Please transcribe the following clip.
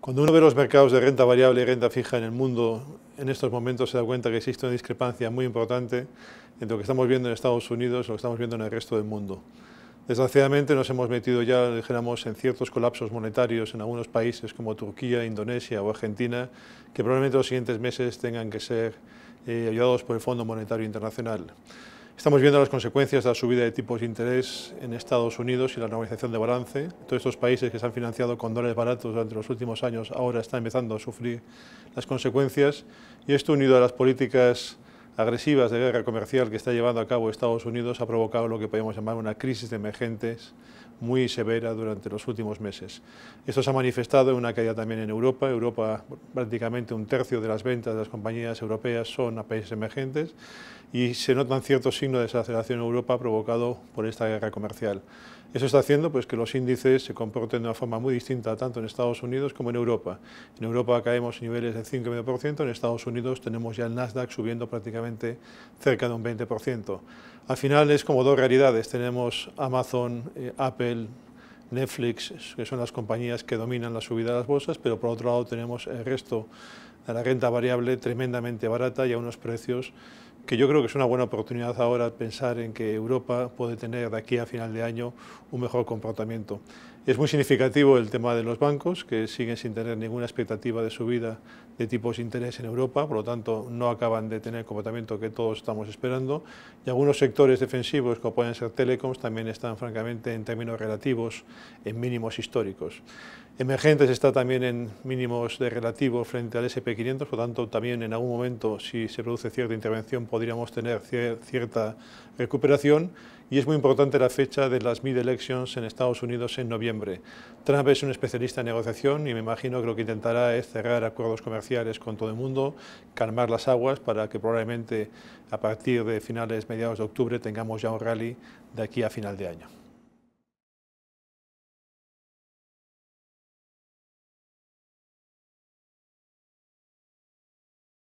Cuando uno ve los mercados de renta variable y renta fija en el mundo, en estos momentos se da cuenta que existe una discrepancia muy importante entre lo que estamos viendo en Estados Unidos y lo que estamos viendo en el resto del mundo. Desgraciadamente nos hemos metido ya, dijéramos, en ciertos colapsos monetarios en algunos países como Turquía, Indonesia o Argentina, que probablemente los siguientes meses tengan que ser eh, ayudados por el Fondo Monetario Internacional. Estamos viendo las consecuencias de la subida de tipos de interés en Estados Unidos y la normalización de balance. Todos estos países que se han financiado con dólares baratos durante los últimos años ahora están empezando a sufrir las consecuencias y esto unido a las políticas agresivas de guerra comercial que está llevando a cabo Estados Unidos ha provocado lo que podemos llamar una crisis de emergentes muy severa durante los últimos meses. Esto se ha manifestado en una caída también en Europa. Europa prácticamente un tercio de las ventas de las compañías europeas son a países emergentes y se notan ciertos signos de desaceleración en Europa provocado por esta guerra comercial. Eso está haciendo pues, que los índices se comporten de una forma muy distinta tanto en Estados Unidos como en Europa. En Europa caemos niveles del 5,5%, en Estados Unidos tenemos ya el Nasdaq subiendo prácticamente cerca de un 20%. Al final es como dos realidades, tenemos Amazon, eh, Apple, Netflix, que son las compañías que dominan la subida de las bolsas, pero por otro lado tenemos el resto a la renta variable tremendamente barata y a unos precios que yo creo que es una buena oportunidad ahora pensar en que Europa puede tener de aquí a final de año un mejor comportamiento. Es muy significativo el tema de los bancos, que siguen sin tener ninguna expectativa de subida de tipos de interés en Europa, por lo tanto no acaban de tener el comportamiento que todos estamos esperando. Y algunos sectores defensivos, como pueden ser telecoms, también están francamente en términos relativos en mínimos históricos. Emergentes está también en mínimos de relativo frente al SP500, por lo tanto también en algún momento, si se produce cierta intervención, podríamos tener cierta recuperación y es muy importante la fecha de las mid-elections en Estados Unidos en noviembre. Trump es un especialista en negociación y me imagino que lo que intentará es cerrar acuerdos comerciales con todo el mundo, calmar las aguas para que probablemente a partir de finales, mediados de octubre tengamos ya un rally de aquí a final de año.